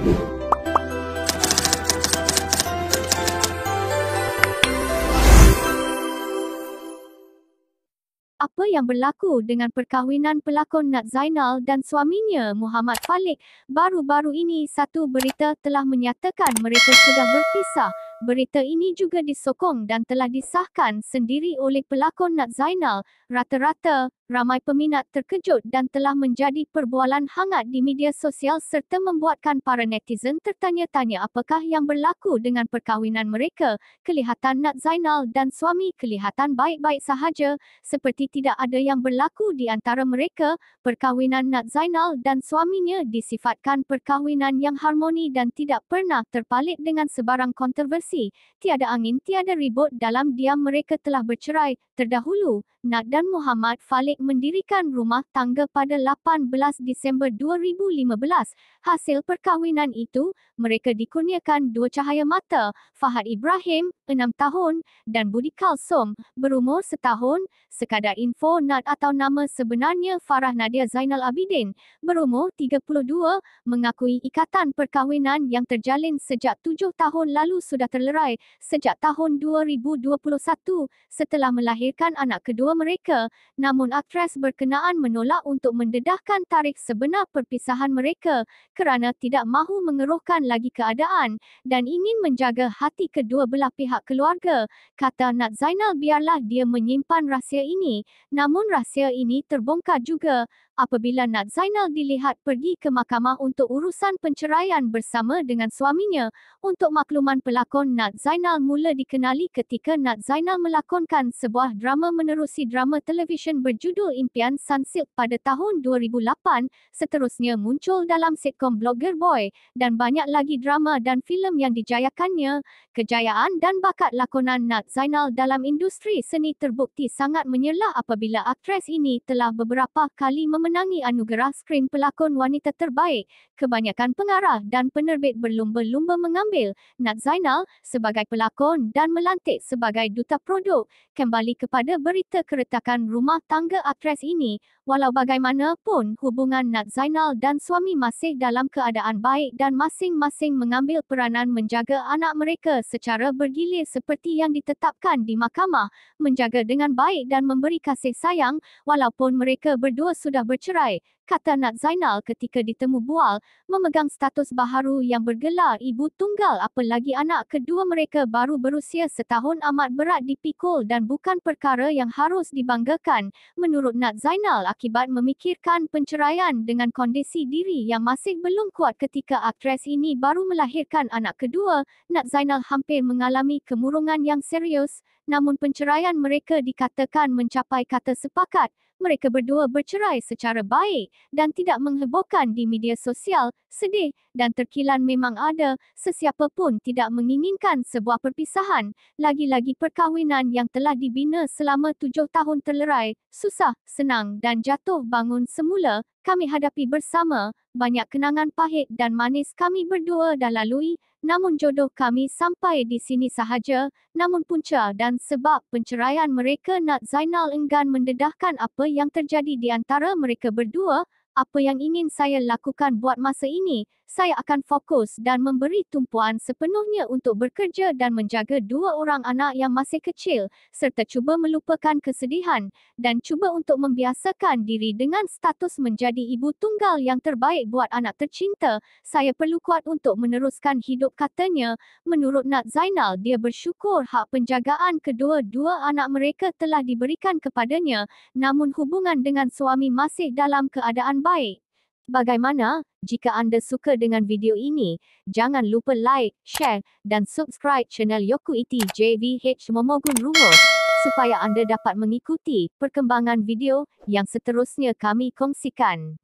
Apa yang berlaku dengan perkahwinan pelakon Nat Zainal dan suaminya Muhammad Falik? Baru-baru ini satu berita telah menyatakan mereka sudah berpisah. Berita ini juga disokong dan telah disahkan sendiri oleh pelakon Nat Zainal. Rata-rata, ramai peminat terkejut dan telah menjadi perbualan hangat di media sosial serta membuatkan para netizen tertanya-tanya apakah yang berlaku dengan perkahwinan mereka. Kelihatan Nat Zainal dan suami kelihatan baik-baik sahaja, seperti tidak ada yang berlaku di antara mereka. Perkahwinan Nat Zainal dan suaminya disifatkan perkahwinan yang harmoni dan tidak pernah terpalit dengan sebarang kontroversi berkongsi, tiada angin tiada ribut dalam diam mereka telah bercerai. Terdahulu, Nad dan Muhammad Falik mendirikan rumah tangga pada 18 Disember 2015. Hasil perkahwinan itu, mereka dikurniakan dua cahaya mata, Fahad Ibrahim, 6 tahun, dan Budi Kalsom, berumur setahun. Sekadar info Nad atau nama sebenarnya Farah Nadia Zainal Abidin, berumur 32, mengakui ikatan perkahwinan yang terjalin sejak tujuh tahun lalu sudah ter- bercerai sejak tahun 2021 setelah melahirkan anak kedua mereka, namun aktres berkenaan menolak untuk mendedahkan tarikh sebenar perpisahan mereka kerana tidak mahu mengeruhkan lagi keadaan dan ingin menjaga hati kedua belah pihak keluarga, kata Nat Zainal biarlah dia menyimpan rahsia ini, namun rahsia ini terbongkar juga apabila Nat Zainal dilihat pergi ke mahkamah untuk urusan penceraian bersama dengan suaminya. Untuk makluman pelakon Nat Zainal mula dikenali ketika Nat Zainal melakonkan sebuah drama menerusi drama televisyen berjudul Impian Sunsilk pada tahun 2008, seterusnya muncul dalam sitkom Blogger Boy dan banyak lagi drama dan filem yang dijayakannya. Kejayaan dan bakat lakonan Nat Zainal dalam industri seni terbukti sangat menyerlah apabila aktris ini telah beberapa kali memenuhi memenangi anugerah skrin pelakon wanita terbaik, kebanyakan pengarah dan penerbit berlumba-lumba mengambil Nat Zainal sebagai pelakon dan melantik sebagai duta produk. Kembali kepada berita keretakan rumah tangga aktris ini, walau bagaimanapun hubungan Nat Zainal dan suami masih dalam keadaan baik dan masing-masing mengambil peranan menjaga anak mereka secara bergilir seperti yang ditetapkan di mahkamah, menjaga dengan baik dan memberi kasih sayang, walaupun mereka berdua sudah ber- bercerai, kata Nat Zainal ketika ditemu bual, memegang status baharu yang bergelar ibu tunggal apalagi anak kedua mereka baru berusia setahun amat berat dipikul dan bukan perkara yang harus dibanggakan, menurut Nat Zainal akibat memikirkan penceraian dengan kondisi diri yang masih belum kuat ketika aktres ini baru melahirkan anak kedua, Nat Zainal hampir mengalami kemurungan yang serius, namun penceraian mereka dikatakan mencapai kata sepakat, mereka berdua bercerai secara baik dan tidak menghebohkan di media sosial, sedih dan terkilan memang ada, sesiapa pun tidak menginginkan sebuah perpisahan, lagi-lagi perkahwinan yang telah dibina selama tujuh tahun terlerai, susah, senang dan jatuh bangun semula, kami hadapi bersama, banyak kenangan pahit dan manis kami berdua dah lalui, namun jodoh kami sampai di sini sahaja, namun punca dan sebab penceraian mereka Nat Zainal enggan mendedahkan apa yang terjadi di antara mereka berdua, apa yang ingin saya lakukan buat masa ini, saya akan fokus dan memberi tumpuan sepenuhnya untuk bekerja dan menjaga dua orang anak yang masih kecil, serta cuba melupakan kesedihan dan cuba untuk membiasakan diri dengan status menjadi ibu tunggal yang terbaik buat anak tercinta. Saya perlu kuat untuk meneruskan hidup katanya. Menurut Nat Zainal, dia bersyukur hak penjagaan kedua-dua anak mereka telah diberikan kepadanya, namun hubungan dengan suami masih dalam keadaan baik. Bagaimana, jika anda suka dengan video ini, jangan lupa like, share dan subscribe channel Yoku IT JVH Momogun Rumus supaya anda dapat mengikuti perkembangan video yang seterusnya kami kongsikan.